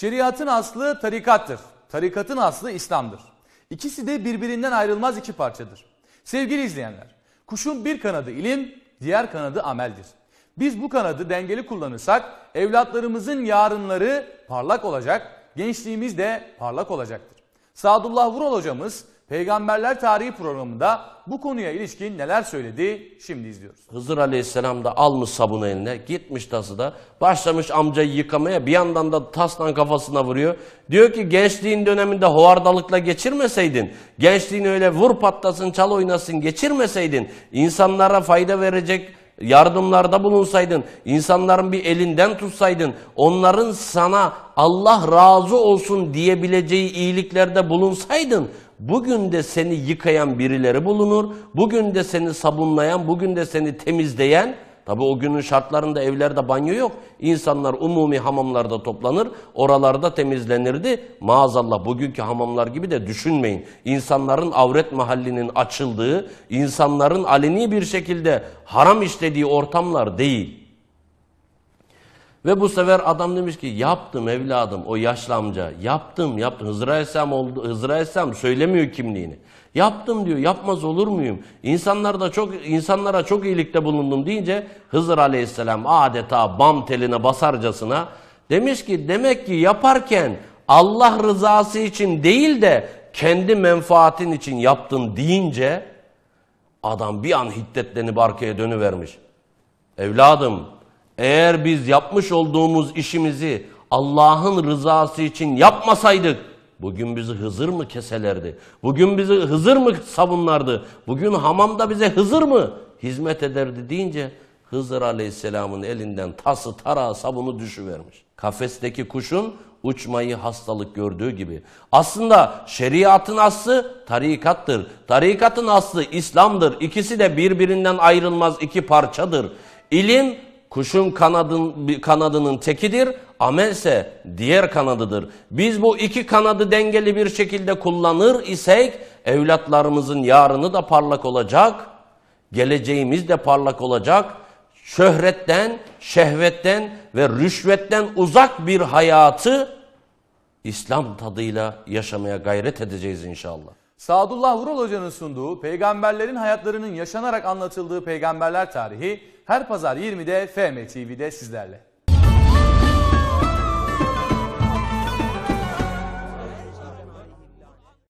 Şeriatın aslı tarikattır. Tarikatın aslı İslam'dır. İkisi de birbirinden ayrılmaz iki parçadır. Sevgili izleyenler, kuşun bir kanadı ilim, diğer kanadı ameldir. Biz bu kanadı dengeli kullanırsak evlatlarımızın yarınları parlak olacak, gençliğimiz de parlak olacaktır. Sadullah Vural hocamız Peygamberler Tarihi programında bu konuya ilişkin neler söyledi şimdi izliyoruz. Hızır Aleyhisselam da almış sabunu eline gitmiş tası da başlamış amcayı yıkamaya bir yandan da tasla kafasına vuruyor. Diyor ki gençliğin döneminde hovardalıkla geçirmeseydin, gençliğini öyle vur patlasın çal oynasın geçirmeseydin, insanlara fayda verecek yardımlarda bulunsaydın, insanların bir elinden tutsaydın, onların sana Allah razı olsun diyebileceği iyiliklerde bulunsaydın, bugün de seni yıkayan birileri bulunur, bugün de seni sabunlayan, bugün de seni temizleyen, Tabi o günün şartlarında evlerde banyo yok. İnsanlar umumi hamamlarda toplanır, oralarda temizlenirdi. Maazallah bugünkü hamamlar gibi de düşünmeyin. İnsanların avret mahallinin açıldığı, insanların aleni bir şekilde haram işlediği ortamlar değil. Ve bu sefer adam demiş ki yaptım evladım o yaşlı amca. Yaptım yaptım. Hızır Aleyhisselam, oldu, Hızır Aleyhisselam söylemiyor kimliğini. Yaptım diyor yapmaz olur muyum? İnsanlar da çok, insanlara çok iyilikte bulundum deyince Hızır Aleyhisselam adeta bam teline basarcasına demiş ki demek ki yaparken Allah rızası için değil de kendi menfaatin için yaptın deyince adam bir an hiddetlenip arkaya dönüvermiş. Evladım eğer biz yapmış olduğumuz işimizi Allah'ın rızası için yapmasaydık, bugün bizi Hızır mı keselerdi? Bugün bizi Hızır mı sabunlardı? Bugün hamamda bize Hızır mı hizmet ederdi deyince Hızır Aleyhisselam'ın elinden tası tarağı sabunu düşüvermiş. Kafesteki kuşun uçmayı hastalık gördüğü gibi. Aslında şeriatın aslı tarikattır. Tarikatın aslı İslam'dır. İkisi de birbirinden ayrılmaz iki parçadır. İlim kuşun kanadın, kanadının tekidir, amelse diğer kanadıdır. Biz bu iki kanadı dengeli bir şekilde kullanır isek evlatlarımızın yarını da parlak olacak, geleceğimiz de parlak olacak. Şöhretten, şehvetten ve rüşvetten uzak bir hayatı İslam tadıyla yaşamaya gayret edeceğiz inşallah. Sadullah Vural Hoca'nın sunduğu peygamberlerin hayatlarının yaşanarak anlatıldığı peygamberler tarihi her pazar 20'de FM TV'de sizlerle.